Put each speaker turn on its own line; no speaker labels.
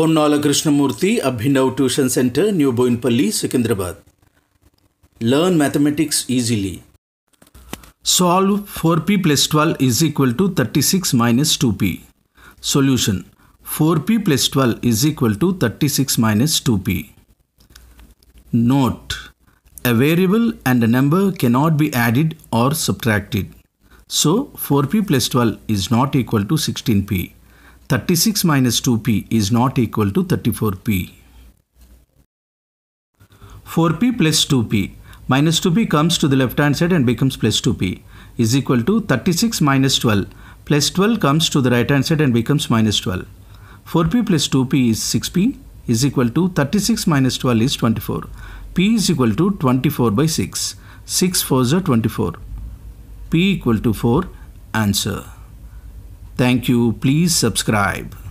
Ponnala Krishnamurthy, Abhinav Tuition Center, New Boinpalli, Secunderabad. Learn mathematics easily. Solve 4p plus 12 is equal to 36 minus 2p. Solution 4p plus 12 is equal to 36 minus 2p. Note A variable and a number cannot be added or subtracted. So 4p plus 12 is not equal to 16p. 36 minus 2p is not equal to 34p. 4p plus 2p minus 2p comes to the left hand side and becomes plus 2p is equal to 36 minus 12 plus 12 comes to the right hand side and becomes minus 12. 4p plus 2p is 6p is equal to 36 minus 12 is 24. p is equal to 24 by 6. 6 4s are 24. p equal to 4 answer. Thank you. Please subscribe.